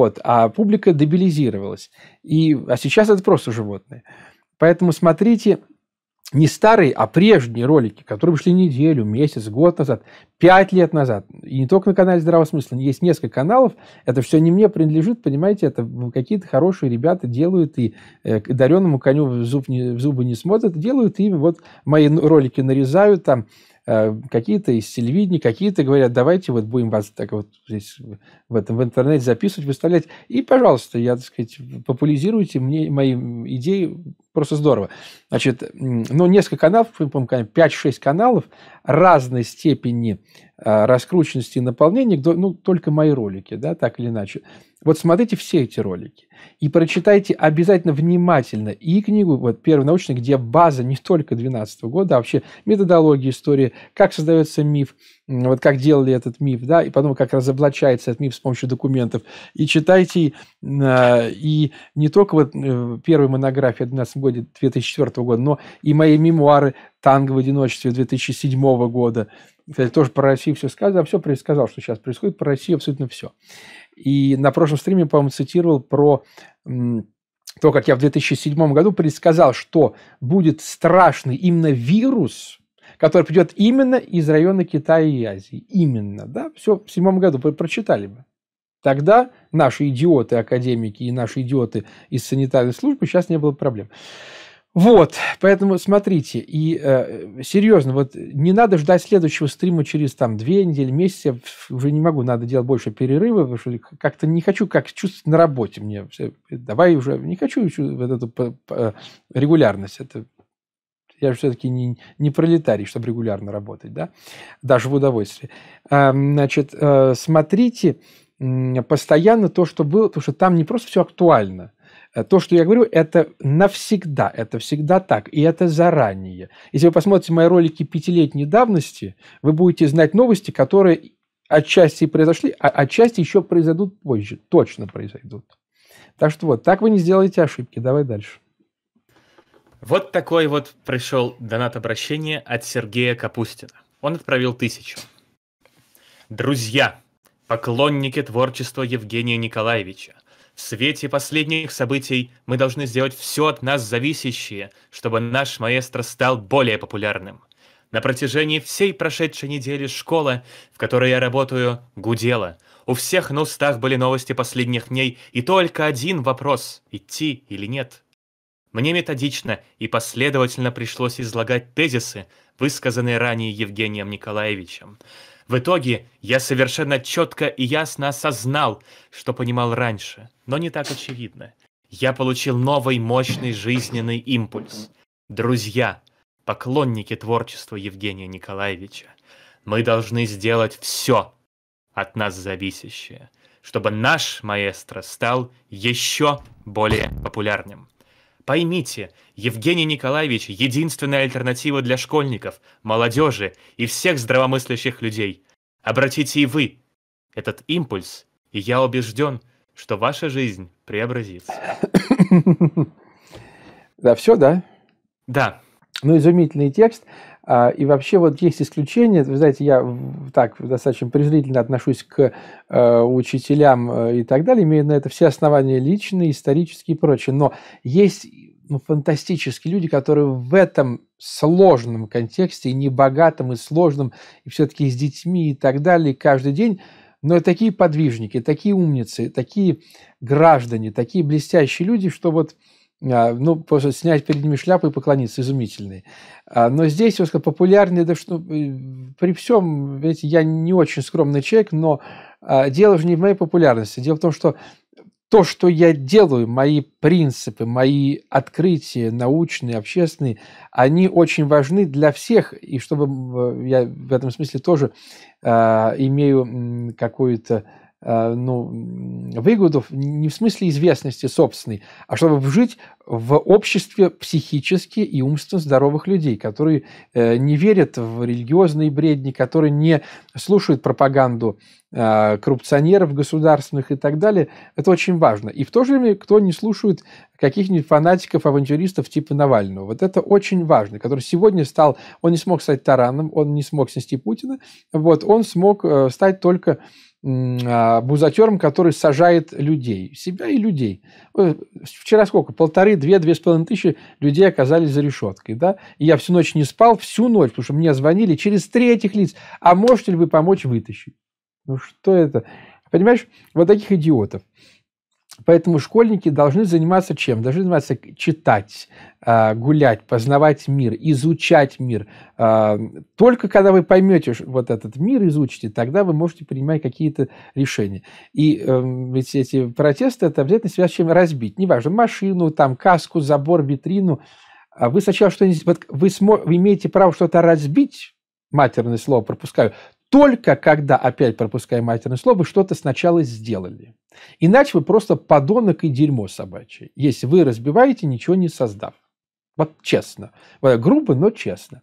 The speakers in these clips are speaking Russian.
Вот. А публика дебилизировалась. И, а сейчас это просто животные. Поэтому смотрите не старые, а прежние ролики, которые вышли неделю, месяц, год назад, пять лет назад. И не только на канале «Здравого смысла». Есть несколько каналов. Это все не мне принадлежит, понимаете. Это какие-то хорошие ребята делают. И э, дареному коню в, зуб не, в зубы не смотрят. Делают и вот мои ролики нарезают там Э, какие-то из телевидения, какие-то говорят, давайте вот будем вас так вот здесь в этом в интернете записывать, выставлять. И, пожалуйста, я, так сказать, популяризируйте мне мои идеи, просто здорово. Значит, ну, несколько каналов, помню, 5-6 каналов разной степени э, раскрученности и наполнения, ну, только мои ролики, да, так или иначе. Вот смотрите все эти ролики и прочитайте обязательно внимательно и книгу вот, «Первый научный», где база не только 2012 года, а вообще методология истории, как создается миф, вот как делали этот миф, да, и потом как разоблачается этот миф с помощью документов. И читайте, а, и не только вот э, первая монография 12 года, 2004 года, но и мои мемуары «Танго в одиночестве» 2007 года. Кстати, тоже про Россию все сказал все предсказал, что сейчас происходит, про Россию абсолютно все. И на прошлом стриме, по-моему, цитировал про то, как я в 2007 году предсказал, что будет страшный именно вирус, который придет именно из района Китая и Азии. Именно, да? Все в седьмом году вы прочитали бы. Тогда наши идиоты-академики и наши идиоты из санитарной службы сейчас не было проблем. Вот, поэтому смотрите, и э, серьезно, вот не надо ждать следующего стрима через там две недели, месяц, я уже не могу, надо делать больше перерывов, потому что как-то не хочу как чувствовать на работе мне, давай уже, не хочу вот эту по, по, регулярность, это я же все-таки не, не пролетарий, чтобы регулярно работать, да, даже в удовольствии. Э, значит, э, смотрите постоянно то, что было, потому что там не просто все актуально – Э, то, что я говорю, это навсегда, это всегда так, и это заранее. Если вы посмотрите мои ролики пятилетней давности, вы будете знать новости, которые отчасти произошли, а отчасти еще произойдут позже, точно произойдут. Так что вот, так вы не сделаете ошибки. Давай дальше. Вот такой вот пришел донат обращения от Сергея Капустина. Он отправил тысячу. Друзья, поклонники творчества Евгения Николаевича – в свете последних событий мы должны сделать все от нас зависящее, чтобы наш маэстро стал более популярным. На протяжении всей прошедшей недели школа, в которой я работаю, гудела. У всех на устах были новости последних дней, и только один вопрос – идти или нет – мне методично и последовательно пришлось излагать тезисы, высказанные ранее Евгением Николаевичем. В итоге я совершенно четко и ясно осознал, что понимал раньше, но не так очевидно. Я получил новый мощный жизненный импульс. Друзья, поклонники творчества Евгения Николаевича, мы должны сделать все от нас зависящее, чтобы наш маэстро стал еще более популярным. Поймите, Евгений Николаевич — единственная альтернатива для школьников, молодежи и всех здравомыслящих людей. Обратите и вы этот импульс, и я убежден, что ваша жизнь преобразится. Да, все, да? Да. Ну, изумительный текст. А, и вообще вот есть исключения. Вы знаете, я так достаточно презрительно отношусь к э, учителям э, и так далее, имея на это все основания личные, исторические и прочее. Но есть ну, фантастические люди, которые в этом сложном контексте, и небогатом, и сложном, и все-таки с детьми и так далее, каждый день но такие подвижники, такие умницы, такие граждане, такие блестящие люди, что вот а, ну, просто снять перед ними шляпу и поклониться, изумительные. А, но здесь, я скажу, популярные, да, что, э, при всем, видите, я не очень скромный человек, но а, дело же не в моей популярности. Дело в том, что то, что я делаю, мои принципы, мои открытия научные, общественные, они очень важны для всех. И чтобы э, я в этом смысле тоже э, имею какую-то Э, ну, выгоду не в смысле известности собственной, а чтобы жить в обществе психически и умственно здоровых людей, которые э, не верят в религиозные бредни, которые не слушают пропаганду э, коррупционеров государственных и так далее. Это очень важно. И в то же время, кто не слушает каких-нибудь фанатиков, авантюристов типа Навального. Вот это очень важно, который сегодня стал... Он не смог стать тараном, он не смог снести Путина. Вот, он смог э, стать только а, бузатером, который сажает людей, себя и людей. Вчера сколько? Полторы полторы, две, две с половиной тысячи людей оказались за решеткой. Да? И я всю ночь не спал, всю ночь, потому что мне звонили через третьих лиц. А можете ли вы помочь вытащить? Ну что это? Понимаешь, вот таких идиотов. Поэтому школьники должны заниматься чем? Должны заниматься читать, а, гулять, познавать мир, изучать мир. А, только когда вы поймете вот этот мир, изучите, тогда вы можете принимать какие-то решения. И эм, ведь эти протесты, это обязательно связано с чем разбить. Неважно, машину, там, каску, забор, витрину. А вы сначала что-нибудь... Вот вы, смо- вы имеете право что-то разбить, матерное слово пропускаю, только когда, опять пропуская матерное слово, вы что-то сначала сделали. Иначе вы просто подонок и дерьмо собачье, если вы разбиваете, ничего не создав. Вот честно. Э, грубо, но честно.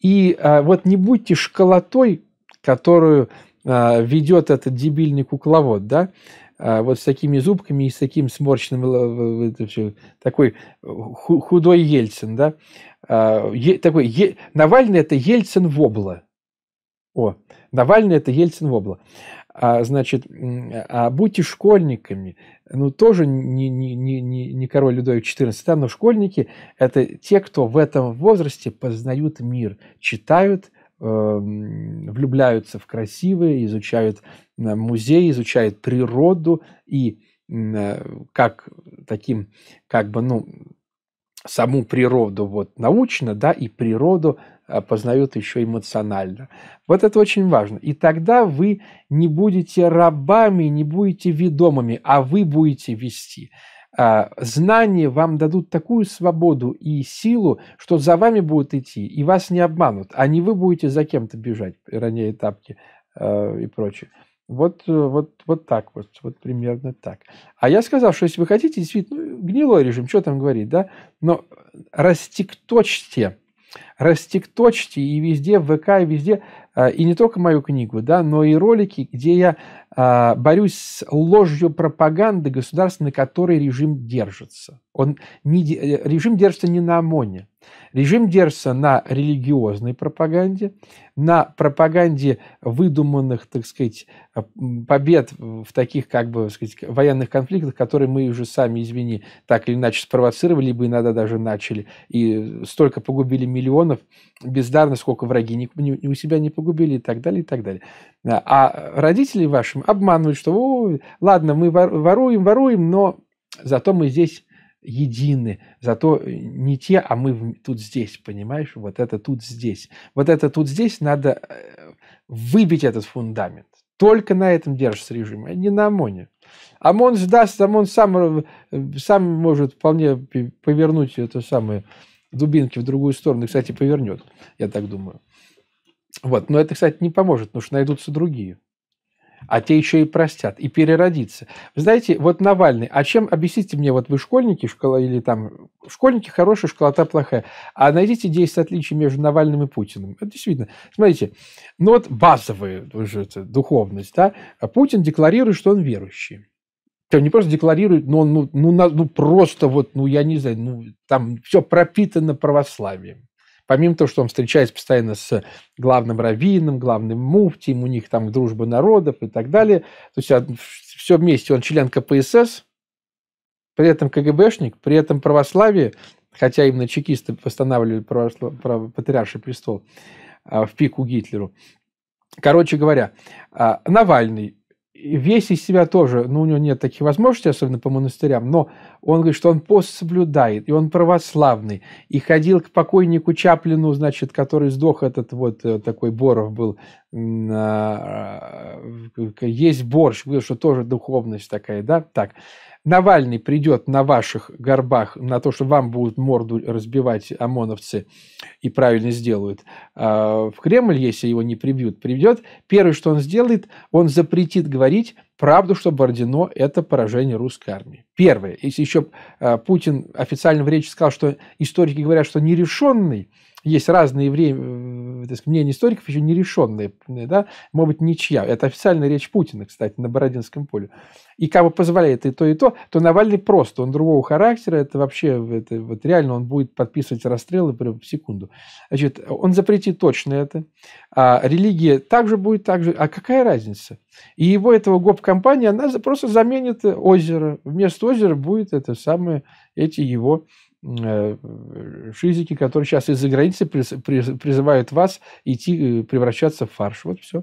И а, вот не будьте школотой, которую а, ведет этот дебильный кукловод, да, а, вот с такими зубками и с таким сморщенным, такой худой Ельцин, да, а, такой, е, Навальный это Ельцин вобла. О, Навальный это Ельцин вобла. обла а, значит, а будьте школьниками. Ну, тоже не, не, не, не король Людовик XIV, да, но школьники – это те, кто в этом возрасте познают мир, читают, э, влюбляются в красивые, изучают музеи, изучают природу и э, как таким, как бы, ну, саму природу вот научно, да, и природу а, познает еще эмоционально. Вот это очень важно. И тогда вы не будете рабами, не будете ведомыми, а вы будете вести. А, знания вам дадут такую свободу и силу, что за вами будут идти, и вас не обманут, а не вы будете за кем-то бежать, роняя этапки а, и прочее. Вот, э, вот, вот так вот, вот примерно так. А я сказал, что если вы хотите, действительно, ну, гнилой режим, что там говорить, да? Но растикточьте, растикточьте и везде, в ВК, и везде, а, и не только мою книгу, да, но и ролики, где я а, борюсь с ложью пропаганды государства, на которой режим держится. Он не, э, режим держится не на ОМОНе, Режим держится на религиозной пропаганде, на пропаганде выдуманных, так сказать, э, побед в таких как бы сказать, военных конфликтах, которые мы уже сами, извини, так или иначе спровоцировали, либо иногда даже начали. И столько погубили миллионов бездарно, сколько враги ни, ни у себя не погубили и так далее, и так далее. А родители вашим обманывают, что О, ладно, мы воруем, воруем, но зато мы здесь едины, зато э, не те, а мы тут здесь, понимаешь, вот это тут здесь. Вот это тут здесь надо э, выбить этот фундамент. Только на этом держится режим, а не на ОМОНе. ОМОН сдаст, ОМОН сам, э, сам может вполне повернуть это самое дубинки в другую сторону. И, кстати, повернет, я так думаю. Вот. Но это, кстати, не поможет, потому что найдутся другие а те еще и простят, и переродиться. Вы знаете, вот Навальный, а чем, объясните мне, вот вы школьники, школа или там, школьники хорошие, школота плохая, а найдите 10 отличий между Навальным и Путиным. Это действительно, смотрите, ну вот базовая уже это, духовность, да, а Путин декларирует, что он верующий. Причем не просто декларирует, но он ну, ну, ну просто вот, ну я не знаю, ну там все пропитано православием помимо того, что он встречается постоянно с главным раввином, главным муфтием, у них там дружба народов и так далее, то есть все вместе, он член КПСС, при этом КГБшник, при этом православие, хотя именно чекисты восстанавливали православ... патриарший престол а, в пику Гитлеру. Короче говоря, а, Навальный весь из себя тоже, ну, у него нет таких возможностей, особенно по монастырям, но он говорит, что он пост соблюдает, и он православный, и ходил к покойнику Чаплину, значит, который сдох, этот вот э, такой Боров был, Э, есть борщ, вы что тоже духовность такая, да? Так, Навальный придет на ваших горбах, на то, что вам будут морду разбивать ОМОНовцы и правильно сделают. А, в Кремль, если его не прибьют, приведет. Первое, что он сделает, он запретит говорить правду, что Бородино – это поражение русской армии. Первое. Если еще а, Путин официально в речи сказал, что историки говорят, что нерешенный, есть разные время, э, э, мнения историков, еще нерешенные, да? может быть, ничья. Это официальная речь Путина, кстати, на Бородинском поле и как бы позволяет и то, и то, то Навальный просто, он другого характера, это вообще, это, вот реально он будет подписывать расстрелы прямо в секунду. Значит, он запретит точно это. А религия также будет так же. А какая разница? И его этого гоп-компания, она просто заменит озеро. Вместо озера будет это самое, эти его э, шизики, которые сейчас из-за границы призывают вас идти э, превращаться в фарш. Вот все.